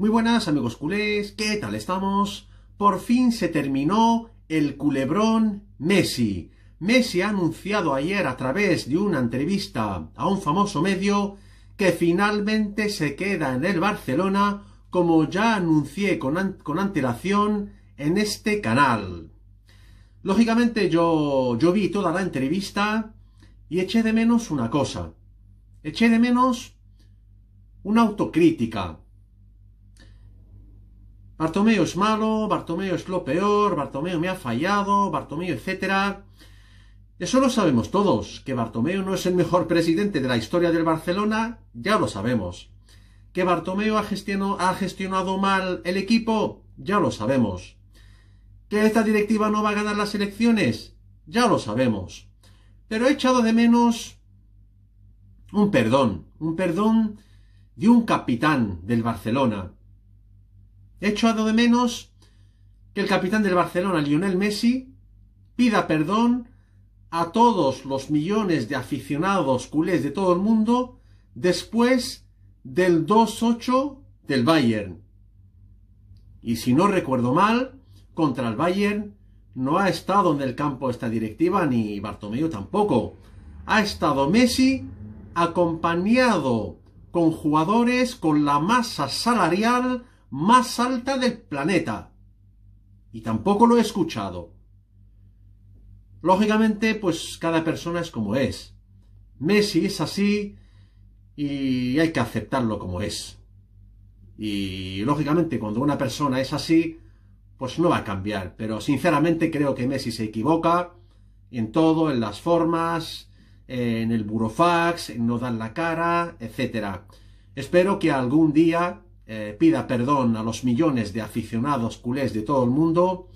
Muy buenas amigos culés, ¿qué tal estamos? Por fin se terminó el culebrón Messi. Messi ha anunciado ayer a través de una entrevista a un famoso medio que finalmente se queda en el Barcelona como ya anuncié con, con antelación en este canal. Lógicamente yo, yo vi toda la entrevista y eché de menos una cosa. Eché de menos una autocrítica Bartomeo es malo, Bartomeo es lo peor, Bartomeo me ha fallado, Bartomeo, etc. Eso lo sabemos todos, que Bartomeo no es el mejor presidente de la historia del Barcelona, ya lo sabemos. Que Bartomeo ha gestionado, ha gestionado mal el equipo, ya lo sabemos. Que esta directiva no va a ganar las elecciones, ya lo sabemos. Pero he echado de menos un perdón, un perdón de un capitán del Barcelona, He echado de menos que el capitán del Barcelona, Lionel Messi, pida perdón a todos los millones de aficionados culés de todo el mundo después del 2-8 del Bayern. Y si no recuerdo mal, contra el Bayern no ha estado en el campo esta directiva ni Bartomeu tampoco. Ha estado Messi acompañado con jugadores con la masa salarial más alta del planeta. Y tampoco lo he escuchado. Lógicamente, pues cada persona es como es. Messi es así y hay que aceptarlo como es. Y lógicamente, cuando una persona es así, pues no va a cambiar. Pero sinceramente creo que Messi se equivoca en todo, en las formas, en el burofax, en no dar la cara, etc. Espero que algún día eh, pida perdón a los millones de aficionados culés de todo el mundo,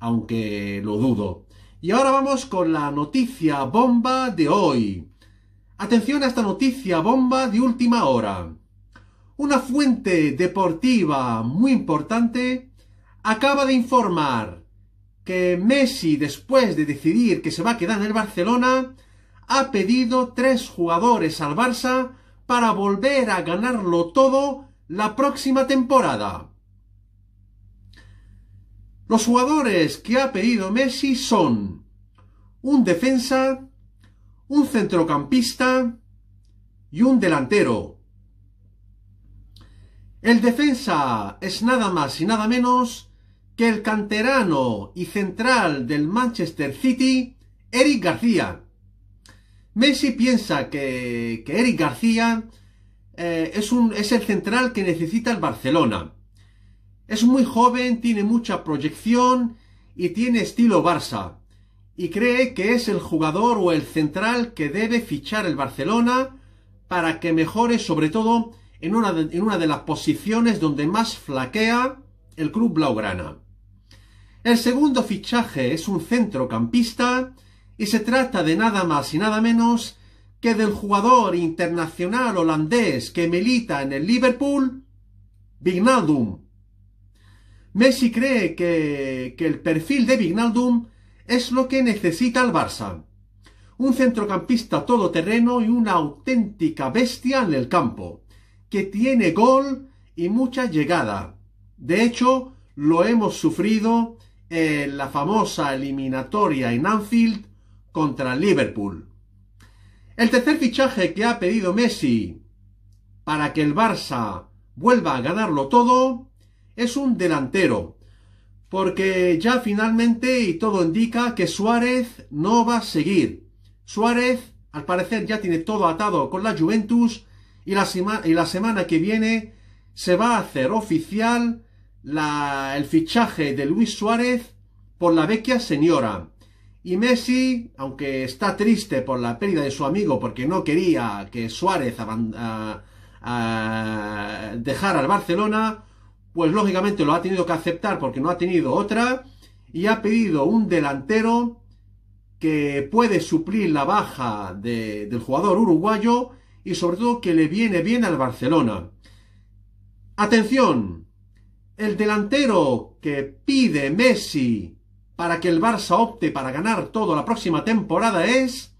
aunque lo dudo. Y ahora vamos con la noticia bomba de hoy. Atención a esta noticia bomba de última hora. Una fuente deportiva muy importante acaba de informar que Messi, después de decidir que se va a quedar en el Barcelona, ha pedido tres jugadores al Barça para volver a ganarlo todo la próxima temporada. Los jugadores que ha pedido Messi son un defensa, un centrocampista y un delantero. El defensa es nada más y nada menos que el canterano y central del Manchester City, Eric García. Messi piensa que, Eric García eh, es, un, es el central que necesita el Barcelona. Es muy joven, tiene mucha proyección y tiene estilo Barça. Y cree que es el jugador o el central que debe fichar el Barcelona para que mejore sobre todo en una de, en una de las posiciones donde más flaquea el club blaugrana. El segundo fichaje es un centrocampista y se trata de nada más y nada menos que del jugador internacional holandés que milita en el Liverpool, Vignaldum. Messi cree que, el perfil de Vignaldum es lo que necesita el Barça. Un centrocampista todoterreno y una auténtica bestia en el campo, que tiene gol y mucha llegada. De hecho, lo hemos sufrido en la famosa eliminatoria en Anfield contra Liverpool. El tercer fichaje que ha pedido Messi para que el Barça vuelva a ganarlo todo es un delantero. Porque ya finalmente y todo indica que Suárez no va a seguir. Suárez al parecer ya tiene todo atado con la Juventus y la, semana que viene se va a hacer oficial el fichaje de Luis Suárez por la vecchia señora. Y Messi, aunque está triste por la pérdida de su amigo porque no quería que Suárez dejara al Barcelona, pues lógicamente lo ha tenido que aceptar porque no ha tenido otra y ha pedido un delantero que puede suplir la baja del jugador uruguayo y sobre todo que le viene bien al Barcelona. Atención, el delantero que pide Messi para que el Barça opte para ganar todo la próxima temporada es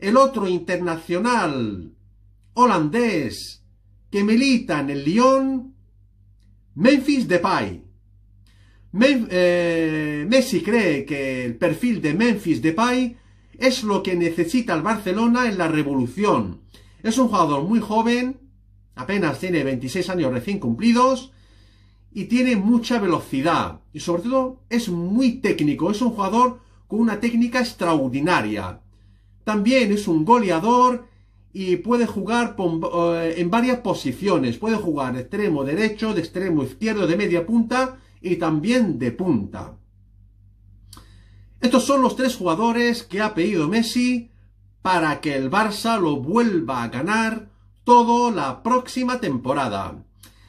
el otro internacional holandés que milita en el Lyon, Memphis Depay. Eh, Messi cree que el perfil de Memphis Depay es lo que necesita el Barcelona en la revolución. Es un jugador muy joven, apenas tiene 26 años recién cumplidos, y tiene mucha velocidad. Y sobre todo es muy técnico. Es un jugador con una técnica extraordinaria. También es un goleador y puede jugar eh, en varias posiciones. Puede jugar de extremo derecho, de extremo izquierdo, de media punta y también de punta. Estos son los tres jugadores que ha pedido Messi para que el Barça lo vuelva a ganar todo la próxima temporada.